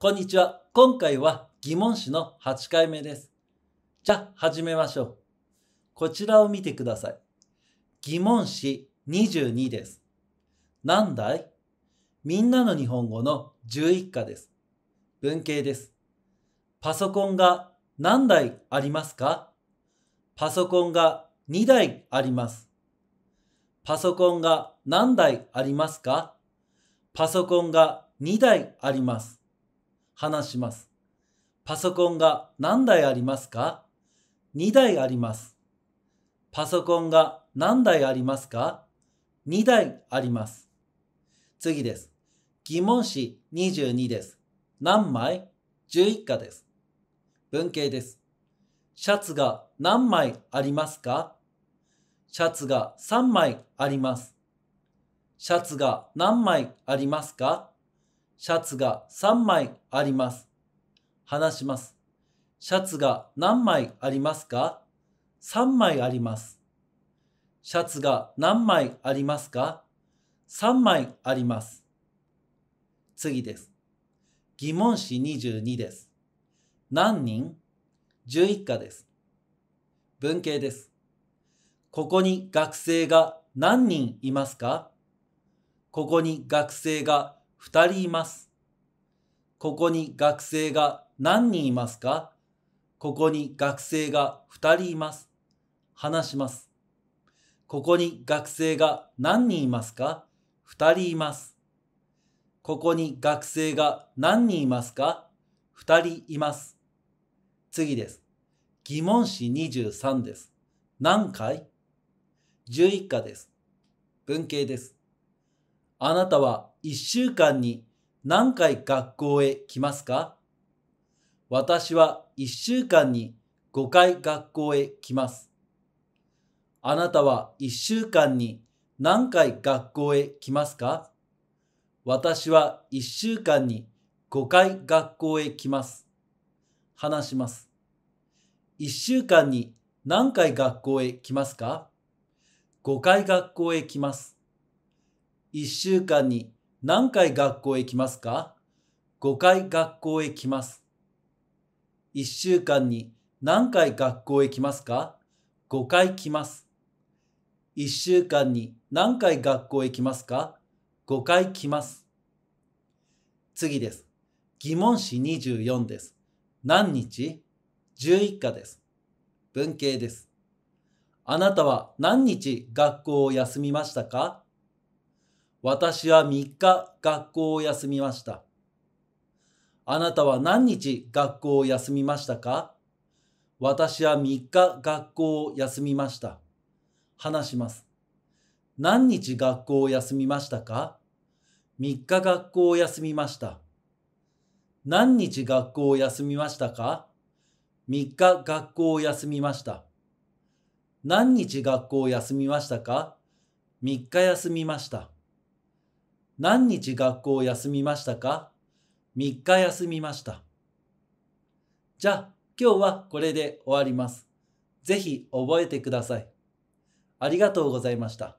こんにちは。今回は疑問詞の8回目です。じゃあ始めましょう。こちらを見てください。疑問詞22です。なんだいみんなの日本語の11課です。文系です。パソコンが何台ありますかパソコンが2台あります。パソコンが何台ありますかパソコンが2台あります。話します。パソコンが何台ありますか ?2 台あります。パソコンが何台ありますか ?2 台あります。次です。疑問詞22です。何枚 ?11 課です。文系です。シャツが何枚ありますかシャツが3枚あります。シャツが何枚ありますかシャツが3枚あります。話します。シャツが何枚ありますか ?3 枚あります。シャツが何枚ありますか ?3 枚あります。次です。疑問詞22です。何人 ?11 課です。文系です。ここに学生が何人いますかここに学生が2人います。ここに学生が何人いますかここに学生が2人います。話します。ここに学生が何人いますか2人います。ここに学生が何人いますか2人います。次です。疑問詞23です。何回 ?11 課です。文系です。あなたは1週間に何回学校へ来ますか私は1週間に5回学校へ来ます。あなたは1週間に何回学校へ来ますか私は1週間に5回学校へ来ます。話します。1週間に何回学校へ来ますか ?5 回学校へ来ます。1週間に何回学校へ来ますか ?5 回学校へ来ます。1週間に何回学校へ来ますか ?5 回来ます。1週間に何回学校へ来ますか ?5 回来ます。次です。疑問詞24です。何日 ?11 課です。文系です。あなたは何日学校を休みましたか私は3日学校を休みました。あなたは何日学校を休みましたか私は3日学校を休みました。話します。何日学校を休みましたか ?3 日学校を休みました。何日学校を休みましたか ?3 日学校を休みました。何日学校を休みましたか ?3 日休みました。何日学校を休みましたか ?3 日休みました。じゃあ、今日はこれで終わります。ぜひ覚えてください。ありがとうございました。